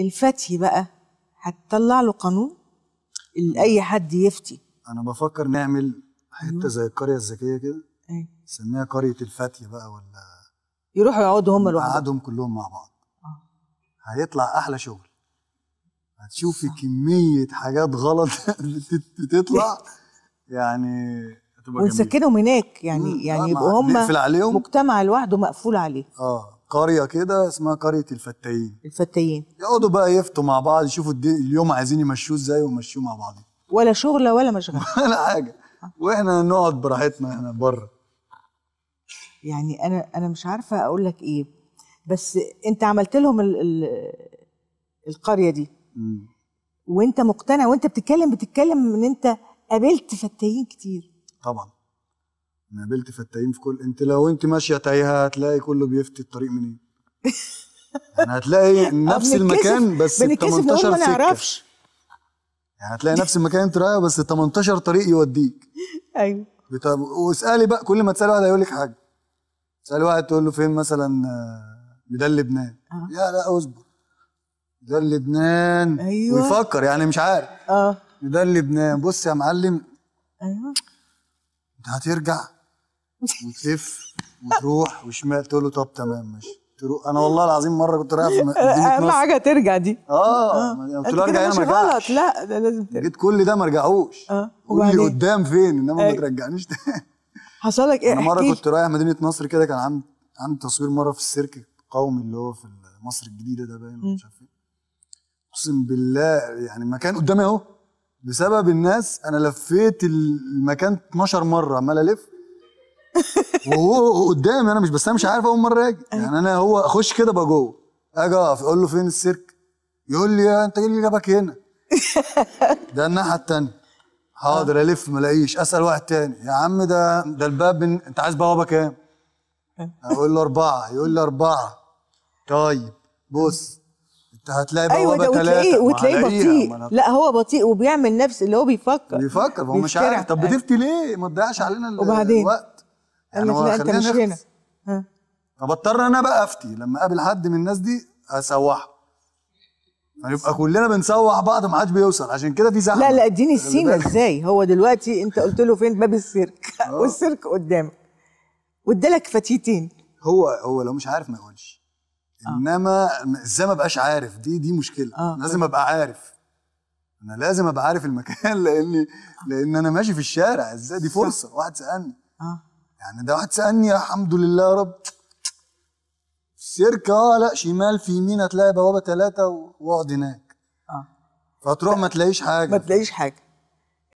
الفتي بقى هتطلع له قانون اي حد يفتي انا بفكر نعمل حته أيوه. زي القريه الذكيه كده ايه نسميها قريه الفتي بقى ولا يروحوا يقعدوا هم لوحدهم يقعدهم كلهم مع بعض آه. هيطلع احلى شغل هتشوفي صح. كميه حاجات غلط بتطلع يعني ونسكنهم هناك يعني يعني آه، يبقوا هم مجتمع لوحده مقفول عليه اه قريه كده اسمها قريه الفتايين الفتايين يقعدوا بقى يفتوا مع بعض يشوفوا اليوم عايزين يمشوه ازاي ويمشوه مع بعض ولا شغله ولا مشغله ولا حاجه واحنا نقعد براحتنا احنا بره يعني انا انا مش عارفه اقول لك ايه بس انت عملت لهم الـ الـ القريه دي م. وانت مقتنع وانت بتتكلم بتتكلم ان انت قابلت فتايين كتير طبعا انا قابلت فتاين في كل انت لو انت ماشيه تايهه هتلاقي كله بيفتي الطريق منين يعني هتلاقي نفس المكان بس ب 18 سكه ما نعرفش يعني هتلاقي نفس المكان انت رايحه بس 18 طريق يوديك ايوه واسالي بقى كل ما تسالي واحد هيقول لك حاجه تسالي واحد تقول له فين مثلا ده آه، لبنان آه. يا لا اصبر ده لبنان ايوه ويفكر يعني مش عارف اه ده لبنان بص يا معلم ايوه انت هترجع وتلف وتروح وشمال تقول له طب تمام ماشي تروح انا والله العظيم مره كنت رايح في اهم حاجه ترجع دي اه, آه. قلت له ارجع هنا ما غلط لا ده لازم ترجع جيت كل ده ما رجعوش اه قول لي قدام فين انما ما آه. ترجعنيش تاني حصل لك ايه انا مره كنت رايح مدينه نصر كده كان عندي عندي تصوير مره في السيرك القومي اللي هو في مصر الجديده ده باين مش عارف ايه اقسم بالله يعني مكان قدامي اهو بسبب الناس انا لفيت المكان 12 مره عمال الف وهو قدامي انا مش بس انا مش عارف اول مره اجي أيوة. يعني انا هو اخش كده بقى جوه اجي اقف اقول له فين السيرك يقول لي آه، انت ايه اللي جابك هنا ده الناحيه الثانيه حاضر آه. الف ما الاقيش اسال واحد تاني يا عم ده ده الباب من... انت عايز بوابه كام؟ آه. اقول له اربعه يقول لي اربعه طيب بص انت هتلاقي أيوة، بوابه ايوه وتلاقيه وتلاقيه بطيء لا هو بطيء وبيعمل نفس اللي هو بيفكر بيفكر هو مش عارف طب أيوة. بتفتي ليه؟ ما تضيعش علينا الوقت وبعدين انا انت مش هنا فبضطر انا بقى افتي لما اقابل حد من الناس دي اسوحه فيبقى كلنا بنسوح بعض ما حدش بيوصل عشان كده في زحمه لا لا اديني السينا ازاي هو دلوقتي انت قلت له فين باب السيرك آه. والسيرك قدامك وادالك فتيتين هو هو لو مش عارف ما يقولش آه. انما ازاي ما بقاش عارف دي دي مشكله آه. لازم ابقى عارف انا لازم ابقى عارف المكان لاني لان انا ماشي في الشارع ازاي دي فرصه واحد سالني آه. يعني ده واحد سالني الحمد لله يا رب سيركة اه لا شمال في يمين هتلاقي بوابه ثلاثه واقعد هناك اه فتروح ما تلاقيش حاجه ما تلاقيش حاجه